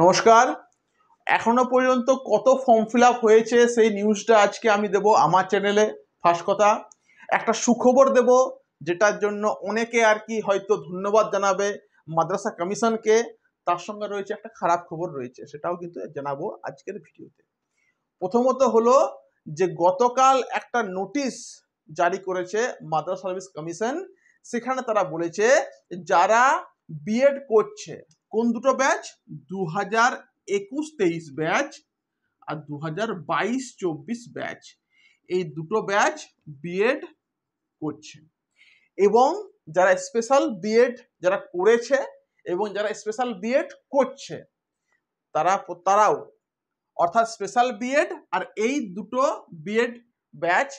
নমস্কার এখনো পর্যন্ত কত ফর্ম ফিল হয়েছে সেই নিউজটা আজকে আমি দেব আমার চ্যানেলে ফার্স্ট কথা একটা সুখবর দেব যেটার জন্য অনেকে আর কি হয়তো ধন্যবাদ জানাবে মাদ্রাসা কমিশনকে তার সঙ্গে রয়েছে একটা খারাপ খবর রয়েছে সেটাও কিন্তু জানাবো আজকের ভিডিওতে প্রথমত হলো যে গতকাল একটা নোটিশ জারি করেছে মাদ্রাসা সার্ভিস কমিশন সেখানে তারা বলেছে যারা বিএড করছে কোন দুটো ব্যাচ দু হাজার একুশ তেইশ ব্যাচ আর দু হাজার বাইশ চব্বিশ ব্যাচ এই দুটো ব্যাচ বিএড করছে এবং যারা স্পেশাল বিএড যারা করেছে এবং যারা স্পেশাল বিএড করছে তারা তারাও অর্থাৎ স্পেশাল বিএড আর এই দুটো বিএড ব্যাচ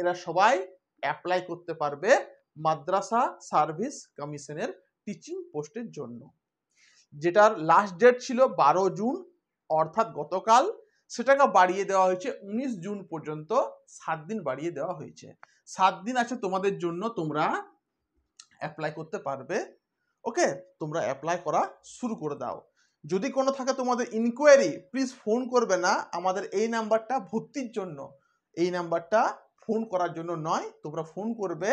এরা সবাই অ্যাপ্লাই করতে পারবে মাদ্রাসা সার্ভিস কমিশনের টিচিং পোস্টের জন্য যেটার লাস্ট ডেট ছিল বারো জুন অর্থাৎ গতকাল সেটাকে বাড়িয়ে দেওয়া হয়েছে উনিশ জুন পর্যন্ত সাত দিন বাড়িয়ে দেওয়া হয়েছে সাত দিন আছে তোমাদের জন্য তোমরা অ্যাপ্লাই করতে পারবে ওকে তোমরা অ্যাপ্লাই করা শুরু করে দাও যদি কোনো থাকে তোমাদের ইনকোয়ারি প্লিজ ফোন করবে না আমাদের এই নাম্বারটা ভর্তির জন্য এই নাম্বারটা ফোন করার জন্য নয় তোমরা ফোন করবে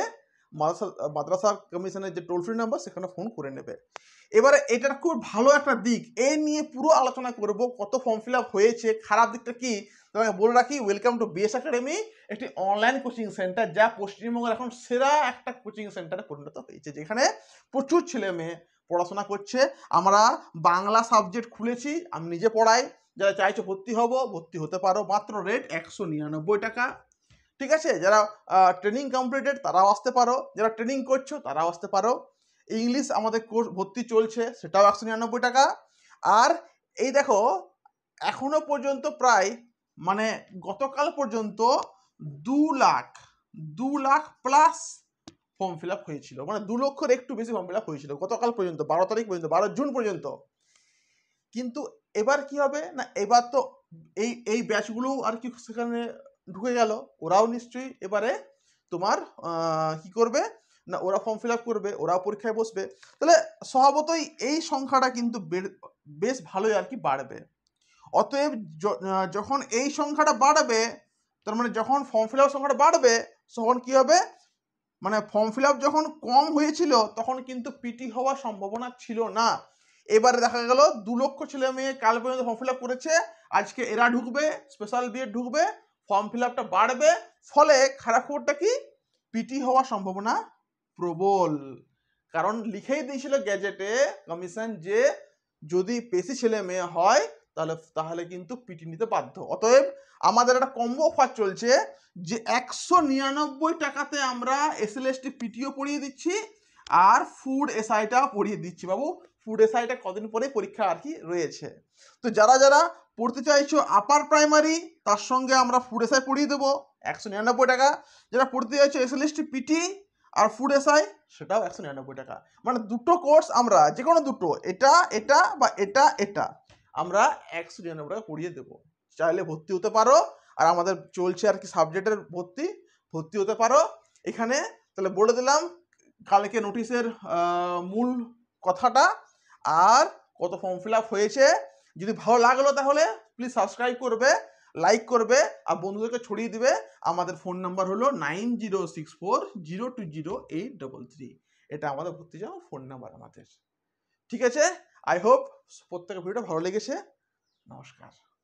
মাদ্রাসা মাদ্রাসা কমিশনের যে টোল ফ্রি নাম্বার সেখানে ফোন করে নেবে এবারে এটার খুব ভালো একটা দিক এই নিয়ে পুরো আলোচনা করব কত ফর্ম ফিল হয়েছে খারাপ দিকটা কি তোমাকে বলে রাখি ওয়েলকাম টু বিএস একাডেমি একটি অনলাইন কোচিং সেন্টার যা পশ্চিমবঙ্গের এখন সেরা একটা কোচিং সেন্টারে পরিণত হয়েছে যেখানে প্রচুর ছেলে মেয়ে পড়াশোনা করছে আমরা বাংলা সাবজেক্ট খুলেছি আমি নিজে পড়াই যারা চাইছো ভর্তি হব ভর্তি হতে পারো মাত্র রেট একশো নিরানব্বই টাকা ঠিক আছে যারা ট্রেনিং কমপ্লিটেড তারাও আসতে পারো যারা ট্রেনিং করছো তারাও আসতে পারো ইংলিশ আমাদের কোর্স ভর্তি চলছে সেটাও একশো নিরানব্বই টাকা আর এই দেখো এখনো পর্যন্ত প্রায় মানে গতকাল পর্যন্ত দু লাখ দু lakh plus form fill up হয়েছিল মানে দু লক্ষর একটু বেশি ফর্ম ফিল আপ হয়েছিল গতকাল পর্যন্ত বারো তারিখ পর্যন্ত বারো জুন পর্যন্ত কিন্তু এবার কি হবে না এবার তো এই এই ব্যাচগুলো আর কি সেখানে ঢুকে গেল ওরাও নিশ্চয়ই এবারে তোমার কি করবে না ওরা ফর্ম ফিল আপ করবে ওরাও পরীক্ষায় বসবে তাহলে স্বভাবতই এই সংখ্যাটা কিন্তু বেশ ভালোই আর কি বাড়বে অতএব যখন এই সংখ্যাটা বাড়বে তার মানে যখন ফর্ম ফিল আপ সংখ্যাটা বাড়বে তখন কী হবে মানে ফর্ম ফিল আপ যখন কম হয়েছিল তখন কিন্তু পিটি হওয়ার সম্ভাবনা ছিল না এবারে দেখা গেল দু লক্ষ ছেলে মেয়ে কাল পর্যন্ত ফর্ম ফিল আপ করেছে আজকে এরা ঢুকবে স্পেশাল দিয়ে ঢুকবে ফর্ম ফিল আপটা বাড়বে ফলে খারাপ খবরটা কি পিটি হওয়ার সম্ভাবনা প্রবল কারণ লিখেই দিয়েছিল গ্যাজেটে কমিশন যে যদি পেশি ছেলে মেয়ে হয় তাহলে তাহলে কিন্তু পিটি নিতে বাধ্য অতএব আমাদের একটা কম্বো অফার চলছে যে একশো নিরানব্বই টাকাতে আমরা এস এল টি পিটিও পড়িয়ে দিচ্ছি আর ফুড এসআইটা পড়িয়ে দিচ্ছি বাবু ফুড এসআইটা কদিন পরে পরীক্ষা আর কি রয়েছে তো যারা যারা পড়তে চাইছো আপার প্রাইমারি তার সঙ্গে আমরা ফুড এসআই পড়িয়ে দেবো একশো নিরানব্বই টাকা যারা পড়তে চাইছো এসএলএসটি পিটি আর ফুড এসআই সেটাও একশো নিরানব্বই টাকা মানে দুটো কোর্স আমরা যে কোনো দুটো এটা এটা বা এটা এটা আমরা একশো নিরানব্বই টাকা পড়িয়ে দেবো চাইলে ভর্তি হতে পারো আর আমাদের চলছে আর কি সাবজেক্টের ভর্তি ভর্তি হতে পারো এখানে তাহলে বলে দিলাম কালকে নোটিশের মূল কথাটা আর কত ফর্ম ফিল হয়েছে যদি ভালো লাগলো তাহলে প্লিজ সাবস্ক্রাইব করবে লাইক করবে আর বন্ধুদেরকে ছড়িয়ে দিবে আমাদের ফোন নাম্বার হলো nine zero six four zero two zero eight double three এটা আমাদের ভর্তি যাওয়া ফোন নাম্বার আমাদের ঠিক আছে আই হোপ প্রত্যেকের ভিডিওটা ভালো লেগেছে নমস্কার